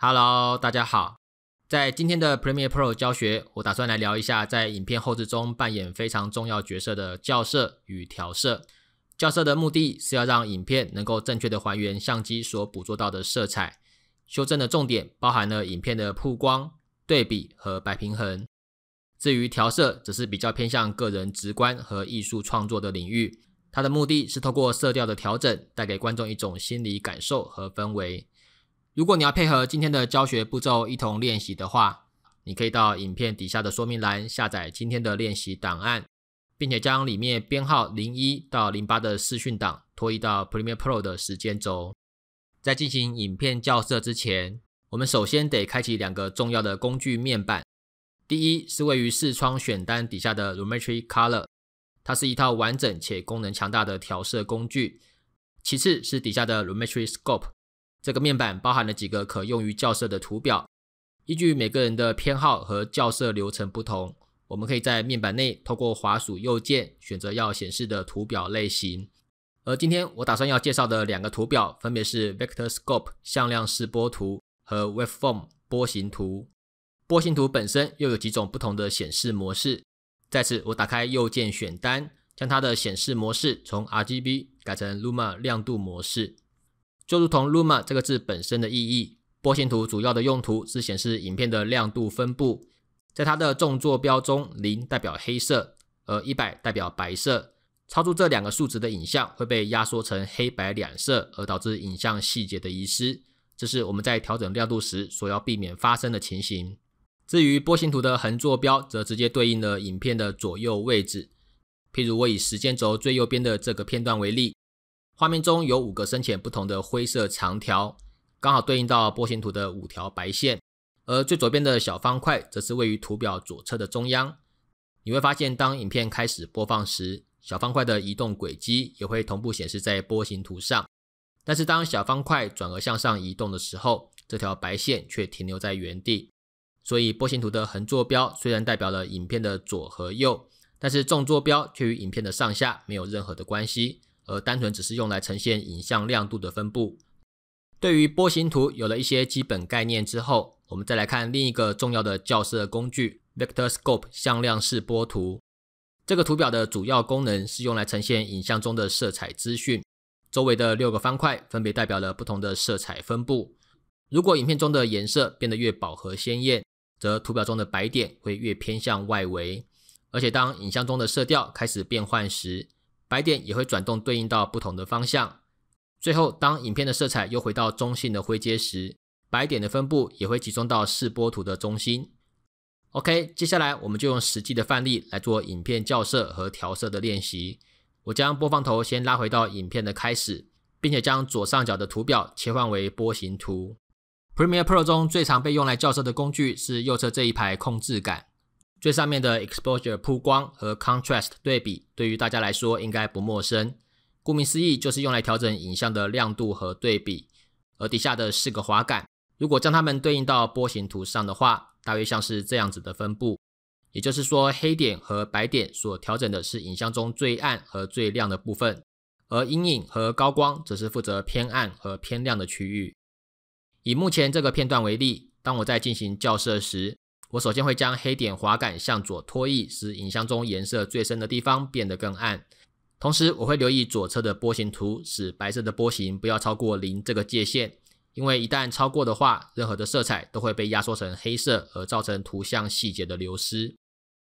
Hello，大家好。在今天的 Premiere Pro 教学，我打算来聊一下在影片后置中扮演非常重要角色的校色与调色。校色的目的是要让影片能够正确的还原相机所捕捉到的色彩，修正的重点包含了影片的曝光、对比和白平衡。至于调色，则是比较偏向个人直观和艺术创作的领域，它的目的是透过色调的调整，带给观众一种心理感受和氛围。如果你要配合今天的教学步骤一同练习的话，你可以到影片底下的说明栏下载今天的练习档案，并且将里面编号零一到零八的视讯档拖移到 Premiere Pro 的时间轴。在进行影片校色之前，我们首先得开启两个重要的工具面板。第一是位于视窗选单底下的 Lumetri Color，它是一套完整且功能强大的调色工具。其次是底下的 Lumetri Scope。这个面板包含了几个可用于校色的图表。依据每个人的偏好和校色流程不同，我们可以在面板内透过滑鼠右键选择要显示的图表类型。而今天我打算要介绍的两个图表，分别是 Vector Scope（ 向量示波图）和 Waveform（ 波形图）。波形图本身又有几种不同的显示模式。在此，我打开右键选单，将它的显示模式从 RGB 改成 Luma（ 亮度）模式。就如同 Luma 这个字本身的意义，波形图主要的用途是显示影片的亮度分布。在它的纵坐标中，零代表黑色，而一百代表白色。超出这两个数值的影像会被压缩成黑白两色，而导致影像细节的遗失。这是我们在调整亮度时所要避免发生的情形。至于波形图的横坐标，则直接对应了影片的左右位置。譬如我以时间轴最右边的这个片段为例。画面中有五个深浅不同的灰色长条，刚好对应到波形图的五条白线。而最左边的小方块则是位于图表左侧的中央。你会发现，当影片开始播放时，小方块的移动轨迹也会同步显示在波形图上。但是当小方块转而向上移动的时候，这条白线却停留在原地。所以波形图的横坐标虽然代表了影片的左和右，但是纵坐标却与影片的上下没有任何的关系。而单纯只是用来呈现影像亮度的分布。对于波形图有了一些基本概念之后，我们再来看另一个重要的校色工具 ——Vector Scope 向量式波图。这个图表的主要功能是用来呈现影像中的色彩资讯。周围的六个方块分别代表了不同的色彩分布。如果影片中的颜色变得越饱和鲜艳，则图表中的白点会越偏向外围。而且当影像中的色调开始变换时，白点也会转动，对应到不同的方向。最后，当影片的色彩又回到中性的灰阶时，白点的分布也会集中到视波图的中心。OK，接下来我们就用实际的范例来做影片校色和调色的练习。我将播放头先拉回到影片的开始，并且将左上角的图表切换为波形图。Premiere Pro 中最常被用来校色的工具是右侧这一排控制杆。最上面的 exposure 曝光和 contrast 对比，对于大家来说应该不陌生。顾名思义，就是用来调整影像的亮度和对比。而底下的四个滑杆，如果将它们对应到波形图上的话，大约像是这样子的分布。也就是说，黑点和白点所调整的是影像中最暗和最亮的部分，而阴影和高光则是负责偏暗和偏亮的区域。以目前这个片段为例，当我在进行校色时，我首先会将黑点滑杆向左拖移，使影像中颜色最深的地方变得更暗。同时，我会留意左侧的波形图，使白色的波形不要超过零这个界限，因为一旦超过的话，任何的色彩都会被压缩成黑色，而造成图像细节的流失。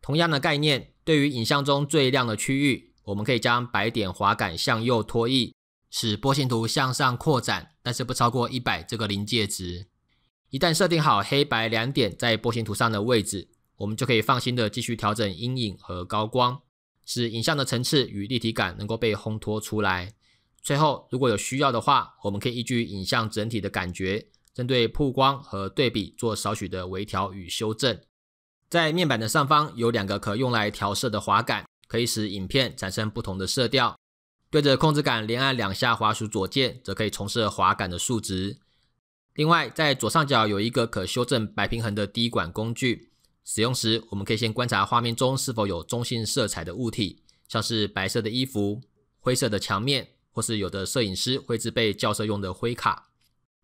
同样的概念，对于影像中最亮的区域，我们可以将白点滑杆向右拖移，使波形图向上扩展，但是不超过一百这个临界值。一旦设定好黑白两点在波形图上的位置，我们就可以放心的继续调整阴影和高光，使影像的层次与立体感能够被烘托出来。最后，如果有需要的话，我们可以依据影像整体的感觉，针对曝光和对比做少许的微调与修正。在面板的上方有两个可用来调色的滑杆，可以使影片产生不同的色调。对着控制杆连按两下滑鼠左键，则可以重设滑杆的数值。另外，在左上角有一个可修正白平衡的滴管工具。使用时，我们可以先观察画面中是否有中性色彩的物体，像是白色的衣服、灰色的墙面，或是有的摄影师会制备校色用的灰卡。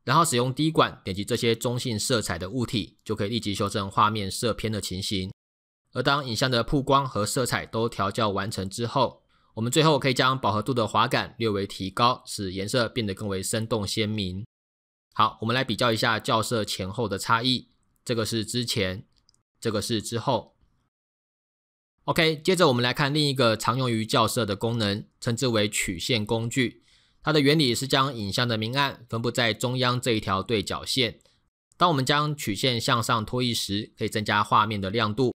然后使用滴管点击这些中性色彩的物体，就可以立即修正画面色偏的情形。而当影像的曝光和色彩都调校完成之后，我们最后可以将饱和度的滑感略微提高，使颜色变得更为生动鲜明。好，我们来比较一下校色前后的差异。这个是之前，这个是之后。OK，接着我们来看另一个常用于校色的功能，称之为曲线工具。它的原理是将影像的明暗分布在中央这一条对角线。当我们将曲线向上拖移时，可以增加画面的亮度；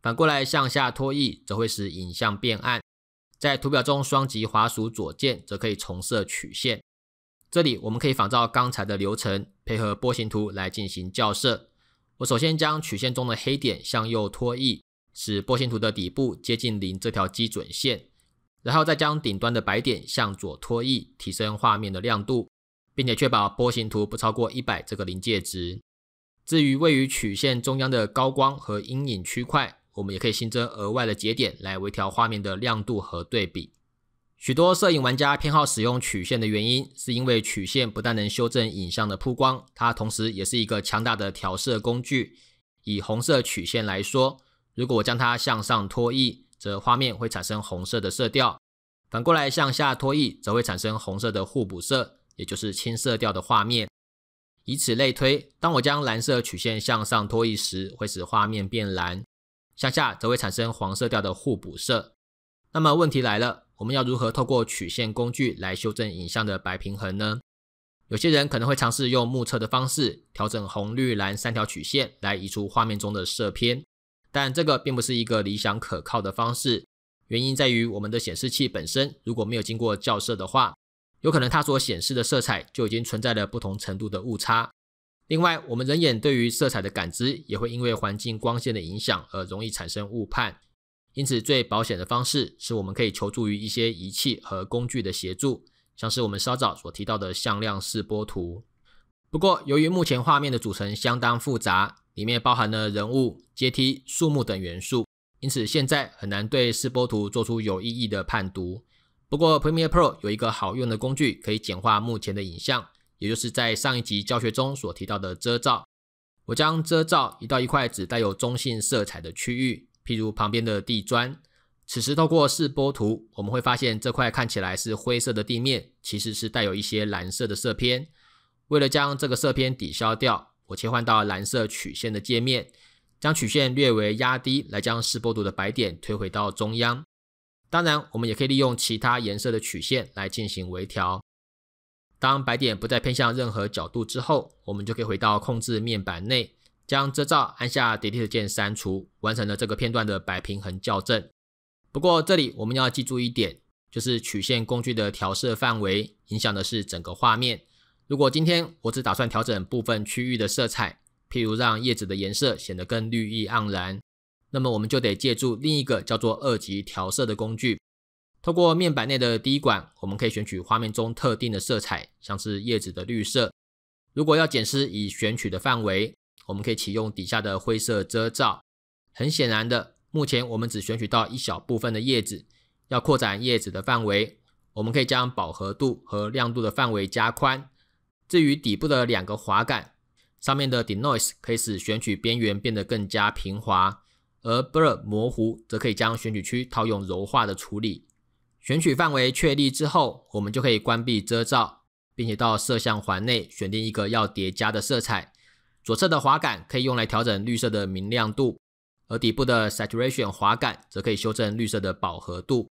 反过来向下拖移，则会使影像变暗。在图表中，双击滑鼠左键，则可以重设曲线。这里我们可以仿照刚才的流程，配合波形图来进行校色。我首先将曲线中的黑点向右拖曳，使波形图的底部接近零这条基准线，然后再将顶端的白点向左拖曳，提升画面的亮度，并且确保波形图不超过一百这个临界值。至于位于曲线中央的高光和阴影区块，我们也可以新增额外的节点来微调画面的亮度和对比。许多摄影玩家偏好使用曲线的原因，是因为曲线不但能修正影像的曝光，它同时也是一个强大的调色工具。以红色曲线来说，如果我将它向上拖曳，则画面会产生红色的色调；反过来向下拖曳，则会产生红色的互补色，也就是青色调的画面。以此类推，当我将蓝色曲线向上拖曳时，会使画面变蓝；向下则会产生黄色调的互补色。那么问题来了。我们要如何透过曲线工具来修正影像的白平衡呢？有些人可能会尝试用目测的方式调整红、绿、蓝三条曲线来移除画面中的色偏，但这个并不是一个理想可靠的方式。原因在于我们的显示器本身如果没有经过校色的话，有可能它所显示的色彩就已经存在了不同程度的误差。另外，我们人眼对于色彩的感知也会因为环境光线的影响而容易产生误判。因此，最保险的方式是我们可以求助于一些仪器和工具的协助，像是我们稍早所提到的向量示波图。不过，由于目前画面的组成相当复杂，里面包含了人物、阶梯、树木等元素，因此现在很难对示波图做出有意义的判读。不过，Premiere Pro 有一个好用的工具，可以简化目前的影像，也就是在上一集教学中所提到的遮罩。我将遮罩移到一块只带有中性色彩的区域。譬如旁边的地砖，此时透过视波图，我们会发现这块看起来是灰色的地面，其实是带有一些蓝色的色偏。为了将这个色偏抵消掉，我切换到蓝色曲线的界面，将曲线略微压低，来将视波图的白点推回到中央。当然，我们也可以利用其他颜色的曲线来进行微调。当白点不再偏向任何角度之后，我们就可以回到控制面板内。将遮罩按下 Delete 键删除，完成了这个片段的白平衡校正。不过这里我们要记住一点，就是曲线工具的调色范围影响的是整个画面。如果今天我只打算调整部分区域的色彩，譬如让叶子的颜色显得更绿意盎然，那么我们就得借助另一个叫做二级调色的工具。透过面板内的滴管，我们可以选取画面中特定的色彩，像是叶子的绿色。如果要检视已选取的范围，我们可以启用底下的灰色遮罩。很显然的，目前我们只选取到一小部分的叶子。要扩展叶子的范围，我们可以将饱和度和亮度的范围加宽。至于底部的两个滑杆，上面的 Denoise 可以使选取边缘变得更加平滑，而 Blur 模糊则可以将选取区套用柔化的处理。选取范围确立之后，我们就可以关闭遮罩，并且到色相环内选定一个要叠加的色彩。左侧的滑杆可以用来调整绿色的明亮度，而底部的 Saturation 滑杆则可以修正绿色的饱和度。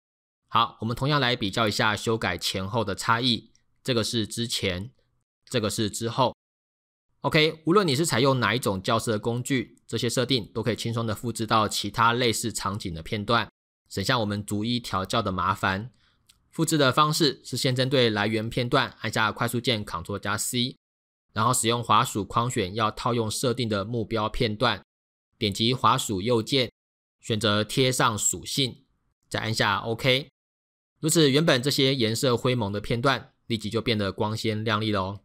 好，我们同样来比较一下修改前后的差异。这个是之前，这个是之后。OK，无论你是采用哪一种校色工具，这些设定都可以轻松的复制到其他类似场景的片段，省下我们逐一调教的麻烦。复制的方式是先针对来源片段按下快速键 Ctrl 加 C。然后使用滑鼠框选要套用设定的目标片段，点击滑鼠右键，选择贴上属性，再按下 OK。如此，原本这些颜色灰蒙的片段，立即就变得光鲜亮丽了哦。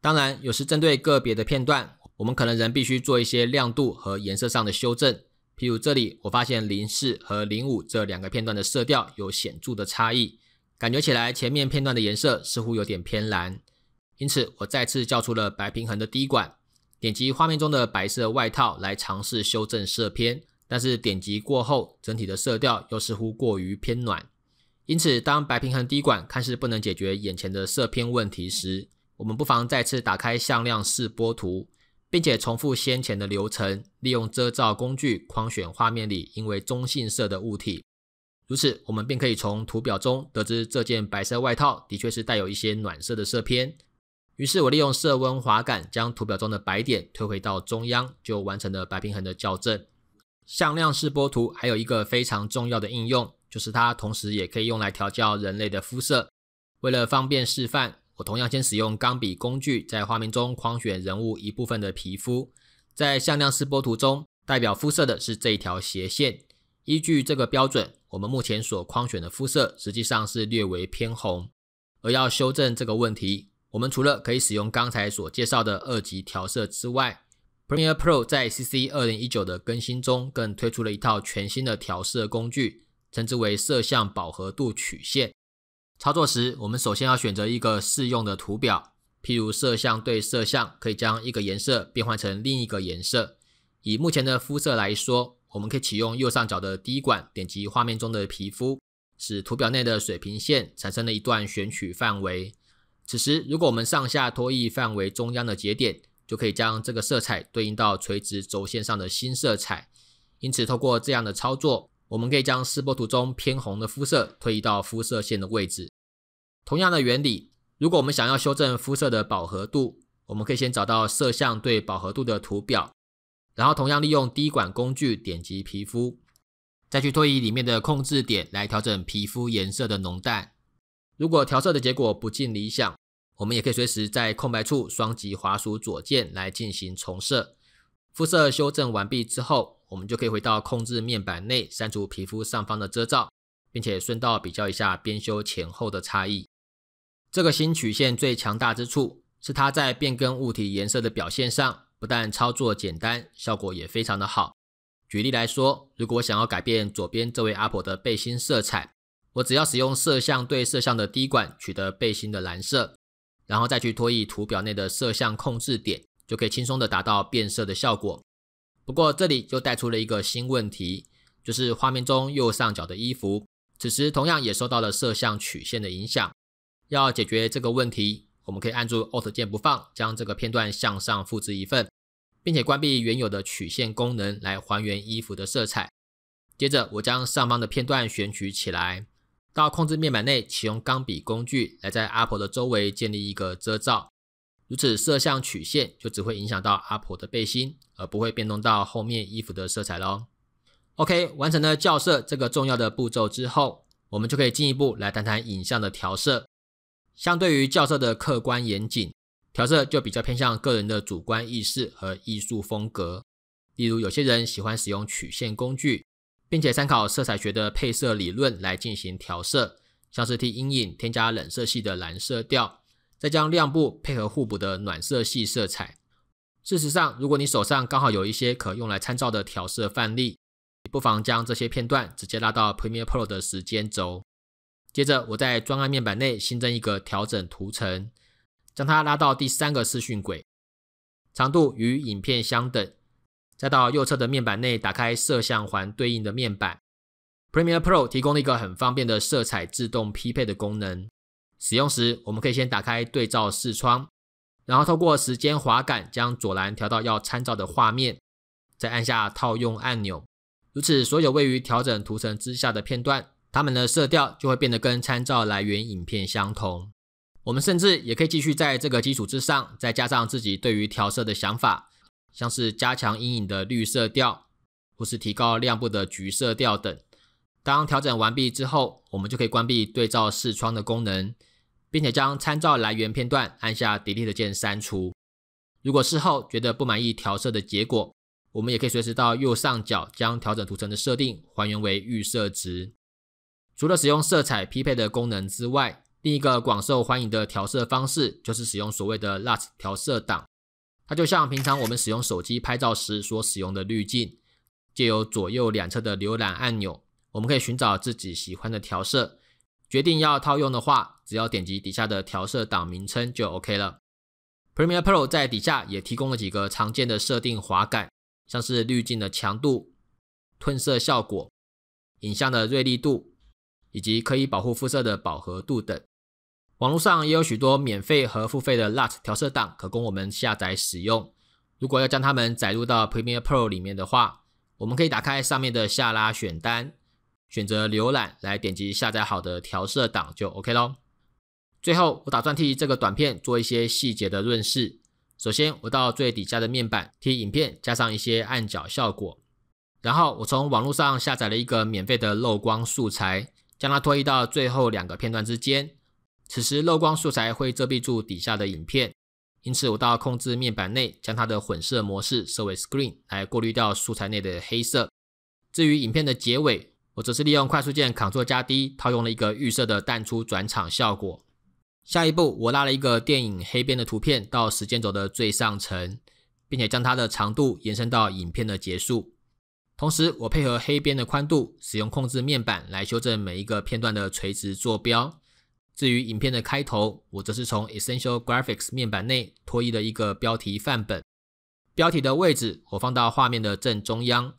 当然，有时针对个别的片段，我们可能仍必须做一些亮度和颜色上的修正。譬如这里，我发现零四和零五这两个片段的色调有显著的差异，感觉起来前面片段的颜色似乎有点偏蓝。因此，我再次叫出了白平衡的滴管，点击画面中的白色外套来尝试修正色偏。但是点击过后，整体的色调又似乎过于偏暖。因此，当白平衡滴管看似不能解决眼前的色偏问题时，我们不妨再次打开向量示波图，并且重复先前的流程，利用遮罩工具框选画面里因为中性色的物体。如此，我们便可以从图表中得知这件白色外套的确是带有一些暖色的色偏。于是我利用色温滑杆将图表中的白点推回到中央，就完成了白平衡的校正。向量示波图还有一个非常重要的应用，就是它同时也可以用来调教人类的肤色。为了方便示范，我同样先使用钢笔工具在画面中框选人物一部分的皮肤。在向量示波图中，代表肤色的是这一条斜线。依据这个标准，我们目前所框选的肤色实际上是略微偏红，而要修正这个问题。我们除了可以使用刚才所介绍的二级调色之外，Premiere Pro 在 CC 2019的更新中，更推出了一套全新的调色工具，称之为色相饱和度曲线。操作时，我们首先要选择一个适用的图表，譬如色相对色相，可以将一个颜色变换成另一个颜色。以目前的肤色来说，我们可以启用右上角的滴管，点击画面中的皮肤，使图表内的水平线产生了一段选取范围。此时，如果我们上下拖移范围中央的节点，就可以将这个色彩对应到垂直轴线上的新色彩。因此，透过这样的操作，我们可以将示波图中偏红的肤色推移到肤色线的位置。同样的原理，如果我们想要修正肤色的饱和度，我们可以先找到色相对饱和度的图表，然后同样利用滴管工具点击皮肤，再去推移里面的控制点来调整皮肤颜色的浓淡。如果调色的结果不尽理想，我们也可以随时在空白处双击滑鼠左键来进行重设。肤色修正完毕之后，我们就可以回到控制面板内删除皮肤上方的遮罩，并且顺道比较一下边修前后的差异。这个新曲线最强大之处是它在变更物体颜色的表现上，不但操作简单，效果也非常的好。举例来说，如果我想要改变左边这位阿婆的背心色彩。我只要使用摄像对摄像的滴管取得背心的蓝色，然后再去拖曳图表内的摄像控制点，就可以轻松的达到变色的效果。不过这里又带出了一个新问题，就是画面中右上角的衣服，此时同样也受到了摄像曲线的影响。要解决这个问题，我们可以按住 Alt 键不放，将这个片段向上复制一份，并且关闭原有的曲线功能来还原衣服的色彩。接着，我将上方的片段选取起来。到控制面板内启用钢笔工具，来在阿婆的周围建立一个遮罩，如此摄像曲线就只会影响到阿婆的背心，而不会变动到后面衣服的色彩喽。OK，完成了校色这个重要的步骤之后，我们就可以进一步来谈谈影像的调色。相对于校色的客观严谨，调色就比较偏向个人的主观意识和艺术风格。例如，有些人喜欢使用曲线工具。并且参考色彩学的配色理论来进行调色，像是替阴影添加冷色系的蓝色调，再将亮部配合互补的暖色系色彩。事实上，如果你手上刚好有一些可用来参照的调色范例，不妨将这些片段直接拉到 Premiere Pro 的时间轴。接着，我在专案面板内新增一个调整图层，将它拉到第三个视讯轨，长度与影片相等。再到右侧的面板内打开色相环对应的面板。Premiere Pro 提供了一个很方便的色彩自动匹配的功能。使用时，我们可以先打开对照视窗，然后通过时间滑杆将左栏调到要参照的画面，再按下套用按钮。如此，所有位于调整图层之下的片段，它们的色调就会变得跟参照来源影片相同。我们甚至也可以继续在这个基础之上，再加上自己对于调色的想法。像是加强阴影的绿色调，或是提高亮部的橘色调等。当调整完毕之后，我们就可以关闭对照视窗的功能，并且将参照来源片段按下 Delete 键删除。如果事后觉得不满意调色的结果，我们也可以随时到右上角将调整图层的设定还原为预设值。除了使用色彩匹配的功能之外，另一个广受欢迎的调色方式就是使用所谓的 LUT 调色档。它就像平常我们使用手机拍照时所使用的滤镜，借由左右两侧的浏览按钮，我们可以寻找自己喜欢的调色。决定要套用的话，只要点击底下的调色档名称就 OK 了。Premiere Pro 在底下也提供了几个常见的设定滑感，像是滤镜的强度、褪色效果、影像的锐利度，以及可以保护肤色的饱和度等。网络上也有许多免费和付费的 LUT 调色档可供我们下载使用。如果要将它们载入到 Premiere Pro 里面的话，我们可以打开上面的下拉选单，选择“浏览”来点击下载好的调色档就 OK 喽。最后，我打算替这个短片做一些细节的润饰。首先，我到最底下的面板替影片加上一些暗角效果。然后，我从网络上下载了一个免费的漏光素材，将它拖移到最后两个片段之间。此时漏光素材会遮蔽住底下的影片，因此我到控制面板内将它的混色模式设为 Screen 来过滤掉素材内的黑色。至于影片的结尾，我则是利用快速键 Ctrl 加 D 套用了一个预设的淡出转场效果。下一步，我拉了一个电影黑边的图片到时间轴的最上层，并且将它的长度延伸到影片的结束。同时，我配合黑边的宽度，使用控制面板来修正每一个片段的垂直坐标。至于影片的开头，我则是从 Essential Graphics 面板内拖衣了一个标题范本。标题的位置我放到画面的正中央，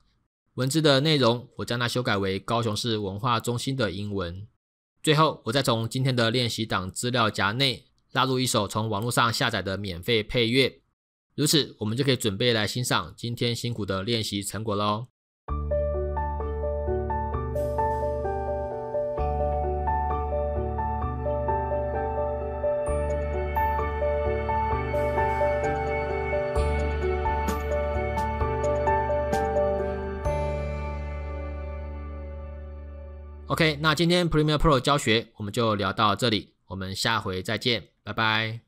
文字的内容我将它修改为高雄市文化中心的英文。最后，我再从今天的练习档资料夹内拉入一首从网络上下载的免费配乐，如此我们就可以准备来欣赏今天辛苦的练习成果喽。OK，那今天 Premiere Pro 教学我们就聊到这里，我们下回再见，拜拜。